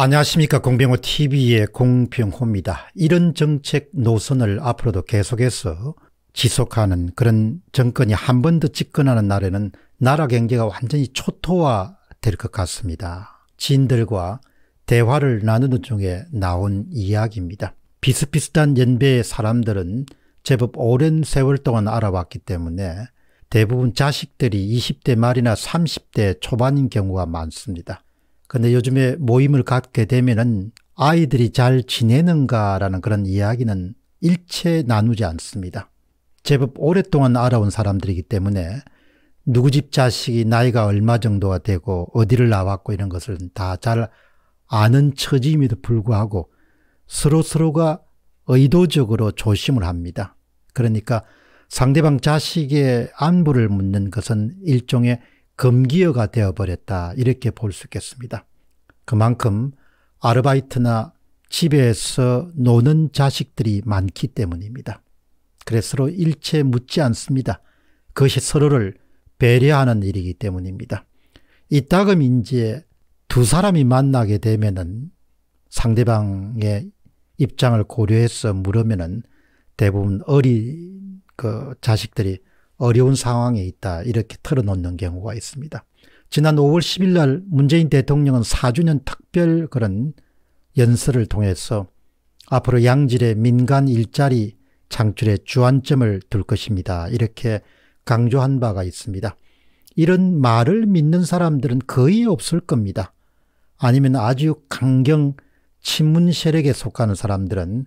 안녕하십니까 공병호 TV의 공병호입니다. 이런 정책 노선을 앞으로도 계속해서 지속하는 그런 정권이 한 번 더 집권하는 날에는 나라 경제가 완전히 초토화될 것 같습니다. 지인들과 대화를 나누는 중에 나온 이야기입니다. 비슷비슷한 연배의 사람들은 제법 오랜 세월 동안 알아왔기 때문에 대부분 자식들이 20대 말이나 30대 초반인 경우가 많습니다. 근데 요즘에 모임을 갖게 되면은 아이들이 잘 지내는가라는 그런 이야기는 일체 나누지 않습니다. 제법 오랫동안 알아온 사람들이기 때문에 누구 집 자식이 나이가 얼마 정도가 되고 어디를 나왔고 이런 것을 다 잘 아는 처지임에도 불구하고 서로서로가 의도적으로 조심을 합니다. 그러니까 상대방 자식의 안부를 묻는 것은 일종의 금기어가 되어버렸다 이렇게 볼 수 있겠습니다. 그만큼 아르바이트나 집에서 노는 자식들이 많기 때문입니다. 그래서 로 일체 묻지 않습니다. 그것이 서로를 배려하는 일이기 때문입니다. 이따금 이제 두 사람이 만나게 되면은 상대방의 입장을 고려해서 물으면은 대부분 어린 그 자식들이 어려운 상황에 있다 이렇게 털어놓는 경우가 있습니다. 지난 5월 10일 날 문재인 대통령은 4주년 특별 그런 연설을 통해서 앞으로 양질의 민간 일자리 창출의 주안점을 둘 것입니다. 이렇게 강조한 바가 있습니다. 이런 말을 믿는 사람들은 거의 없을 겁니다. 아니면 아주 강경 친문 세력에 속하는 사람들은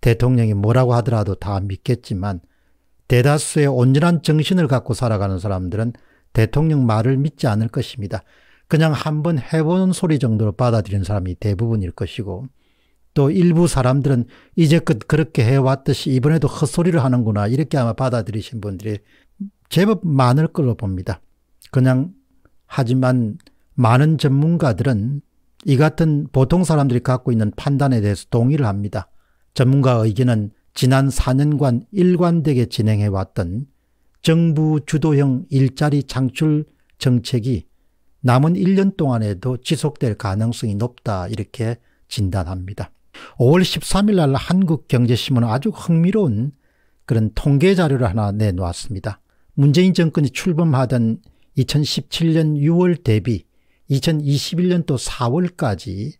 대통령이 뭐라고 하더라도 다 믿겠지만 대다수의 온전한 정신을 갖고 살아가는 사람들은 대통령 말을 믿지 않을 것입니다. 그냥 한번 해보는 소리 정도로 받아들이는 사람이 대부분일 것이고 또 일부 사람들은 이제껏 그렇게 해왔듯이 이번에도 헛소리를 하는구나 이렇게 아마 받아들이신 분들이 제법 많을 걸로 봅니다. 그냥 하지만 많은 전문가들은 이 같은 보통 사람들이 갖고 있는 판단에 대해서 동의를 합니다. 전문가 의견은 지난 4년간 일관되게 진행해왔던 정부 주도형 일자리 창출 정책이 남은 1년 동안에도 지속될 가능성이 높다 이렇게 진단합니다. 5월 13일 날 한국경제신문은 아주 흥미로운 그런 통계 자료를 하나 내놓았습니다. 문재인 정권이 출범하던 2017년 6월 대비 2021년 도 4월까지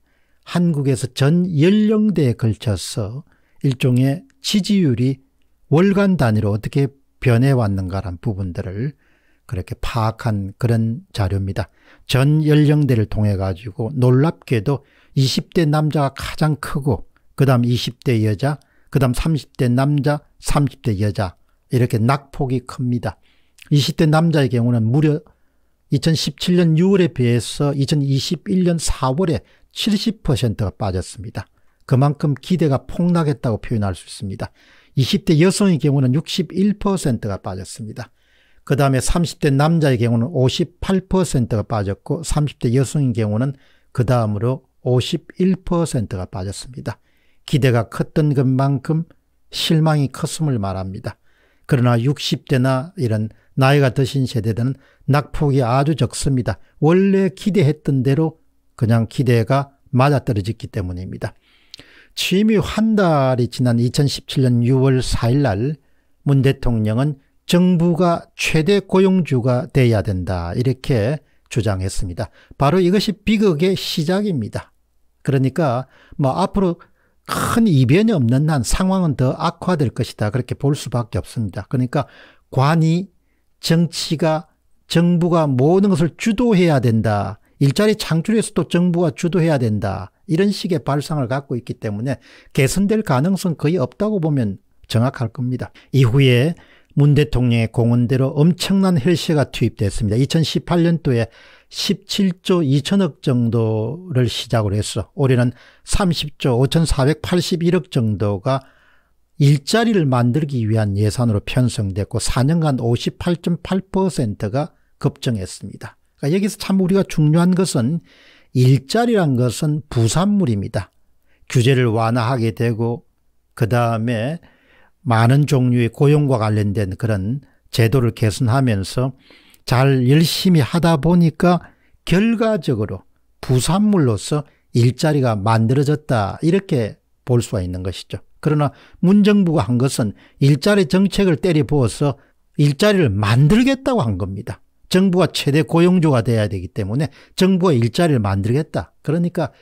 한국에서 전 연령대에 걸쳐서 일종의 지지율이 월간 단위로 어떻게 변해왔는가라는 부분들을 그렇게 파악한 그런 자료입니다. 전 연령대를 통해 가지고 놀랍게도 20대 남자가 가장 크고 그 다음 20대 여자 그 다음 30대 남자 30대 여자 이렇게 낙폭이 큽니다. 20대 남자의 경우는 무려 2017년 6월에 비해서 2021년 4월에 70%가 빠졌습니다. 그만큼 기대가 폭락했다고 표현할 수 있습니다. 20대 여성의 경우는 61%가 빠졌습니다. 그 다음에 30대 남자의 경우는 58%가 빠졌고 30대 여성의 경우는 그 다음으로 51%가 빠졌습니다. 기대가 컸던 것만큼 실망이 컸음을 말합니다. 그러나 60대나 이런 나이가 드신 세대들은 낙폭이 아주 적습니다. 원래 기대했던 대로 그냥 기대가 맞아떨어졌기 때문입니다. 취미한 달이 지난 2017년 6월 4일 날 문 대통령은 정부가 최대 고용주가 돼야 된다 이렇게 주장했습니다. 바로 이것이 비극의 시작입니다. 그러니까 뭐 앞으로 큰 이변이 없는 한 상황은 더 악화될 것이다. 그렇게 볼 수밖에 없습니다. 그러니까 관이 정치가 정부가 모든 것을 주도해야 된다. 일자리 창출에서도 정부가 주도해야 된다. 이런 식의 발상을 갖고 있기 때문에 개선될 가능성 거의 없다고 보면 정확할 겁니다. 이후에 문 대통령의 공언대로 엄청난 혈세가 투입됐습니다. 2018년도에 17조 2천억 정도를 시작으로 해서 올해는 30조 5,481억 정도가 일자리를 만들기 위한 예산으로 편성됐고 4년간 58.8%가 급증했습니다. 그러니까 여기서 참 우리가 중요한 것은 일자리란 것은 부산물입니다. 규제를 완화하게 되고 그 다음에 많은 종류의 고용과 관련된 그런 제도를 개선하면서 잘 열심히 하다 보니까 결과적으로 부산물로서 일자리가 만들어졌다 이렇게 볼 수가 있는 것이죠. 그러나 문정부가 한 것은 일자리 정책을 때려 부어서 일자리를 만들겠다고 한 겁니다. 정부가 최대 고용주가 돼야 되기 때문에 정부의 일자리를 만들겠다. 그러니까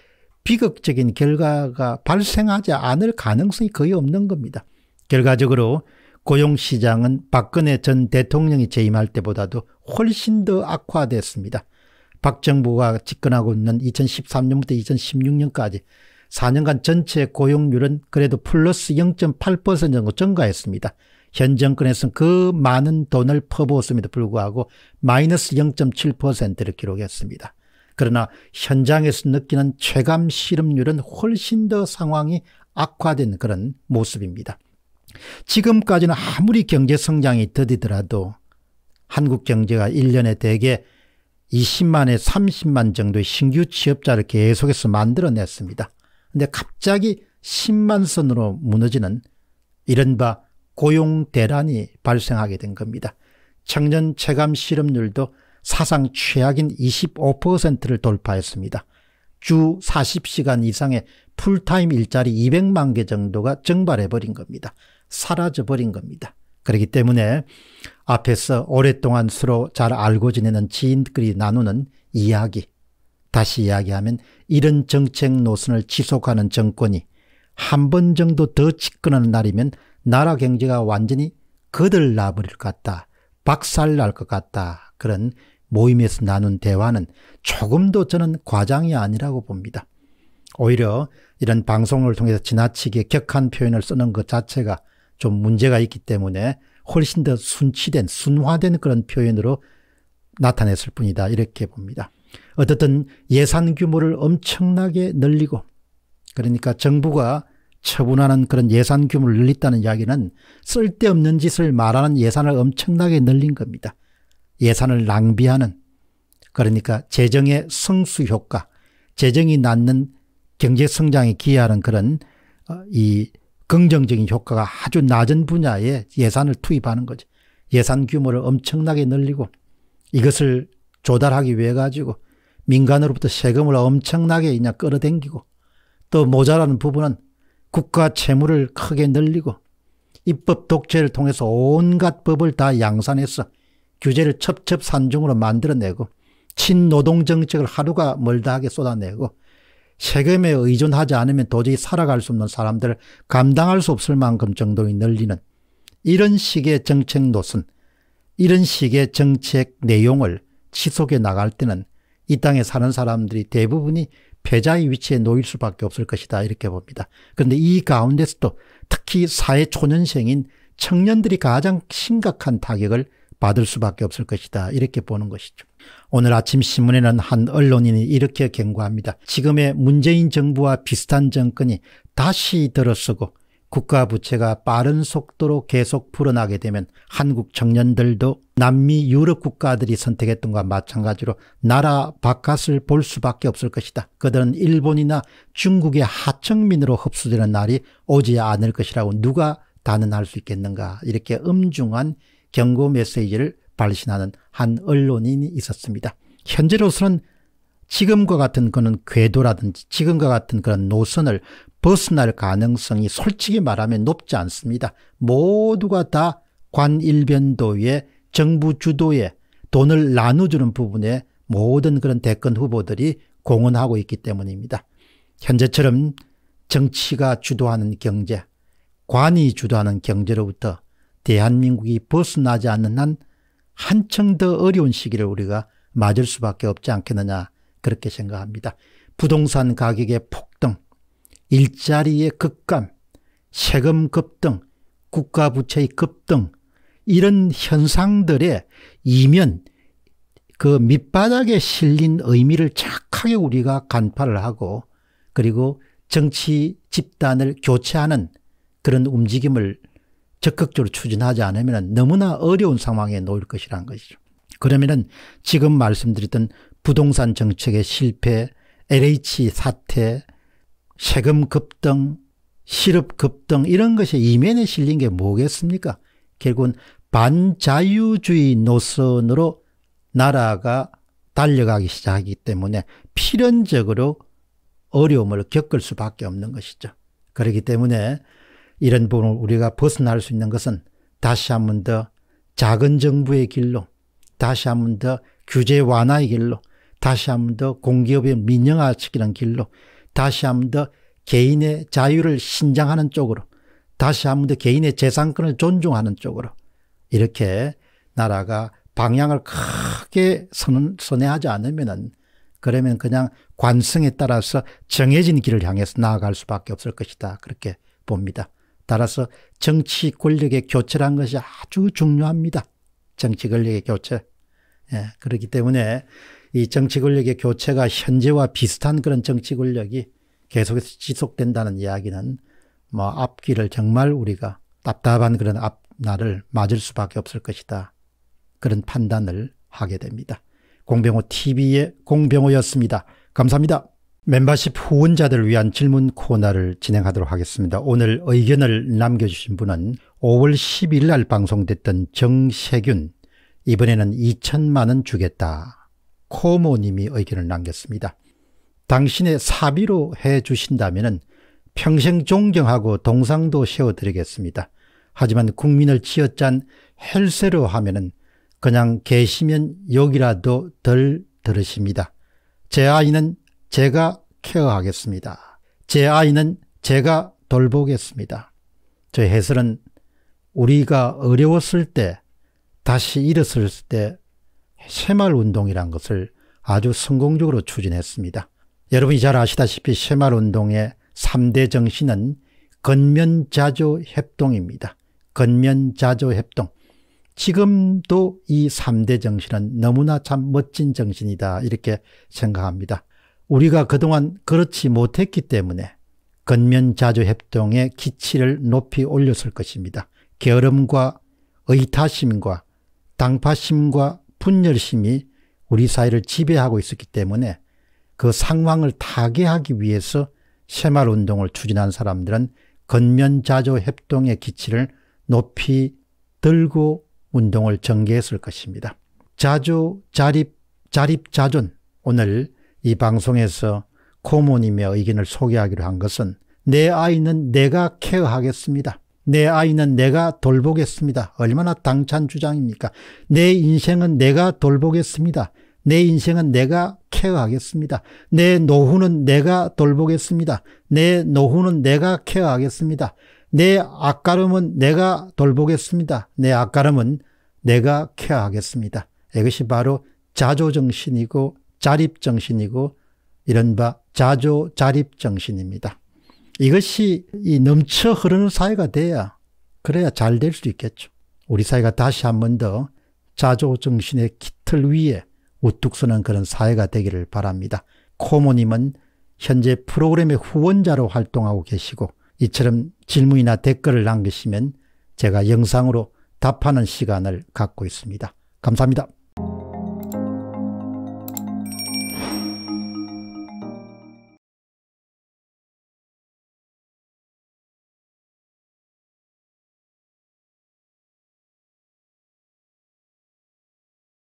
비극적인 결과가 발생하지 않을 가능성이 거의 없는 겁니다. 결과적으로 고용시장은 박근혜 전 대통령이 재임할 때보다도 훨씬 더 악화됐습니다. 박 정부가 집권하고 있는 2013년부터 2016년까지 4년간 전체 고용률은 그래도 플러스 0.8% 정도 증가했습니다. 현 정권에서는 그 많은 돈을 퍼부었음에도 불구하고 마이너스 0.7%를 기록했습니다. 그러나 현장에서 느끼는 체감 실업률은 훨씬 더 상황이 악화된 그런 모습입니다. 지금까지는 아무리 경제 성장이 더디더라도 한국 경제가 1년에 대개 20만에 30만 정도의 신규 취업자를 계속해서 만들어냈습니다. 근데 갑자기 10만 선으로 무너지는 이른바 고용 대란이 발생하게 된 겁니다. 청년 체감 실업률도 사상 최악인 25%를 돌파했습니다. 주 40시간 이상의 풀타임 일자리 200만 개 정도가 증발해버린 겁니다. 사라져버린 겁니다. 그렇기 때문에 앞에서 오랫동안 서로 잘 알고 지내는 지인들이 나누는 이야기, 다시 이야기하면 이런 정책 노선을 지속하는 정권이 한 번 정도 더 집권하는 날이면 나라 경제가 완전히 거들나 버릴 것 같다. 박살 날 것 같다. 그런 모임에서 나눈 대화는 조금도 저는 과장이 아니라고 봅니다. 오히려 이런 방송을 통해서 지나치게 격한 표현을 쓰는 것 자체가 좀 문제가 있기 때문에 훨씬 더 순치된 순화된 그런 표현으로 나타냈을 뿐이다 이렇게 봅니다. 어떻든 예산 규모를 엄청나게 늘리고 그러니까 정부가 처분하는 그런 예산 규모를 늘렸다는 이야기는 쓸데없는 짓을 말하는 예산을 엄청나게 늘린 겁니다. 예산을 낭비하는 그러니까 재정의 성수 효과 재정이 낳는 경제 성장에 기여하는 그런 어, 이 긍정적인 효과가 아주 낮은 분야에 예산을 투입하는 거죠. 예산 규모를 엄청나게 늘리고 이것을 조달하기 위해 가지고 민간으로부터 세금을 엄청나게 그냥 끌어당기고 또 모자라는 부분은 국가 채무를 크게 늘리고 입법 독재를 통해서 온갖 법을 다 양산해서 규제를 첩첩산중으로 만들어내고 친노동 정책을 하루가 멀다 하게 쏟아내고 세금에 의존하지 않으면 도저히 살아갈 수 없는 사람들을 감당할 수 없을 만큼 정도의 늘리는 이런 식의 정책 노선, 이런 식의 정책 내용을 지속해 나갈 때는 이 땅에 사는 사람들이 대부분이 패자의 위치에 놓일 수밖에 없을 것이다 이렇게 봅니다. 그런데 이 가운데서도 특히 사회 초년생인 청년들이 가장 심각한 타격을 받을 수밖에 없을 것이다 이렇게 보는 것이죠. 오늘 아침 신문에는 한 언론인이 이렇게 경고합니다. 지금의 문재인 정부와 비슷한 정권이 다시 들어서고 국가 부채가 빠른 속도로 계속 불어나게 되면 한국 청년들도 남미 유럽 국가들이 선택했던 것과 마찬가지로 나라 바깥을 볼 수밖에 없을 것이다. 그들은 일본이나 중국의 하청민으로 흡수되는 날이 오지 않을 것이라고 누가 단언할 수 있겠는가 이렇게 엄중한 경고 메시지를 발신하는 한 언론인이 있었습니다. 현재로서는 지금과 같은 그런 궤도라든지 지금과 같은 그런 노선을 벗어날 가능성이 솔직히 말하면 높지 않습니다. 모두가 다 관일변도의 정부 주도의 돈을 나눠주는 부분에 모든 그런 대권 후보들이 공헌하고 있기 때문입니다. 현재처럼 정치가 주도하는 경제, 관이 주도하는 경제로부터 대한민국이 벗어나지 않는 한 한층 더 어려운 시기를 우리가 맞을 수밖에 없지 않겠느냐 그렇게 생각합니다. 부동산 가격의 폭등, 일자리의 급감, 세금 급등, 국가 부채의 급등 이런 현상들의 이면 그 밑바닥에 실린 의미를 착하게 우리가 간파를 하고 그리고 정치 집단을 교체하는 그런 움직임을 적극적으로 추진하지 않으면 너무나 어려운 상황에 놓일 것이란 것이죠. 그러면은 지금 말씀드렸던 부동산 정책의 실패, LH 사태, 세금 급등, 실업 급등 이런 것이 이면에 실린 게 뭐겠습니까? 결국은 반자유주의 노선으로 나라가 달려가기 시작하기 때문에 필연적으로 어려움을 겪을 수밖에 없는 것이죠. 그렇기 때문에 이런 부분을 우리가 벗어날 수 있는 것은 다시 한 번 더 작은 정부의 길로 다시 한 번 더 규제 완화의 길로 다시 한 번 더 공기업의 민영화 시키는 길로 다시 한 번 더 개인의 자유를 신장하는 쪽으로 다시 한 번 더 개인의 재산권을 존중하는 쪽으로 이렇게 나라가 방향을 크게 선, 선회하지 않으면은 그러면 그냥 관성에 따라서 정해진 길을 향해서 나아갈 수밖에 없을 것이다. 그렇게 봅니다. 따라서 정치 권력의 교체란 것이 아주 중요합니다. 정치 권력의 교체. 예, 그렇기 때문에 이 정치 권력의 교체가 현재와 비슷한 그런 정치 권력이 계속해서 지속된다는 이야기는 뭐 앞길을 정말 우리가 답답한 그런 앞날을 맞을 수밖에 없을 것이다. 그런 판단을 하게 됩니다. 공병호 TV의 공병호였습니다. 감사합니다. 멤버십 후원자들을 위한 질문 코너를 진행하도록 하겠습니다. 오늘 의견을 남겨주신 분은 5월 10일 날 방송됐던 정세균 이번에는 2천만 원 주겠다 코모님이 의견을 남겼습니다. 당신의 사비로 해 주신다면 평생 존경하고 동상도 세워드리겠습니다. 하지만 국민을 치어짠 헬세로 하면은 그냥 계시면 욕이라도 덜 들으십니다. 제 아이는 제가 케어하겠습니다. 제 아이는 제가 돌보겠습니다. 저 해설은 우리가 어려웠을 때 다시 일었을 때 새말 운동이란 것을 아주 성공적으로 추진했습니다. 여러분이 잘 아시다시피 새말 운동의 3대 정신은 건면자조 협동입니다. 건면자조 협동. 지금도 이 3대 정신은 너무나 참 멋진 정신이다 이렇게 생각합니다. 우리가 그동안 그렇지 못했기 때문에 건면자조협동의 기치를 높이 올렸을 것입니다. 게으름과 의타심과 당파심과 나쁜 열심이 우리 사회를 지배하고 있었기 때문에 그 상황을 타개하기 위해서 새마을운동을 추진한 사람들은 건면자조 협동의 기치를 높이 들고 운동을 전개했을 것입니다. 자조, 자립, 자립자존 오늘 이 방송에서 코모님의 의견을 소개하기로 한 것은 내 아이는 내가 케어하겠습니다. 내 아이는 내가 돌보겠습니다. 얼마나 당찬 주장입니까? 내 인생은 내가 돌보겠습니다. 내 인생은 내가 케어하겠습니다. 내 노후는 내가 돌보겠습니다. 내 노후는 내가 케어하겠습니다. 내 앞가름은 내가 돌보겠습니다. 내 앞가름은 내가 케어하겠습니다. 이것이 바로 자조정신이고 자립정신이고 이른바 자조 자립정신입니다. 이것이 이 넘쳐 흐르는 사회가 돼야 그래야 잘 될 수 있겠죠. 우리 사회가 다시 한 번 더 자조정신의 깃틀 위에 우뚝 서는 그런 사회가 되기를 바랍니다. 코모님은 현재 프로그램의 후원자로 활동하고 계시고 이처럼 질문이나 댓글을 남기시면 제가 영상으로 답하는 시간을 갖고 있습니다. 감사합니다.